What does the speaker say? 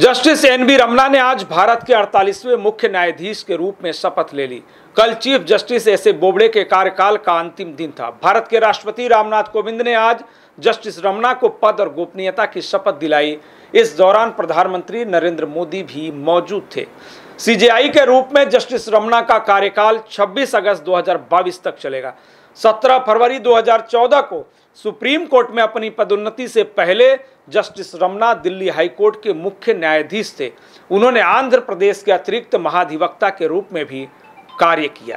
justice N B Ramna ने आज भारत के 48वें मुख्य न्यायाधीश के रूप में शपथ ले ली कल chief justice S A Bobde के कार्यकाल का अंतिम दिन था भारत के राष्ट्रपति रामनाथ कोविंद ने आज जस्टिस रमना को पद और गोपनीयता की शपथ दिलाई इस दौरान प्रधानमंत्री नरेंद्र मोदी भी मौजूद थे सीजेआई के रूप में जस्टिस रमना का कार्यकाल 26 अगस्त 2022 तक चलेगा 17 फरवरी 2014 को सुप्रीम कोर्ट में अपनी पदोन्नति से पहले justice Ramana Delhi high court के मुख्य न्यायाधीश थे उन्होंने आंध्र प्रदेश के अतिरिक्त महाधिवक्ता के रूप में भी कार्य किया है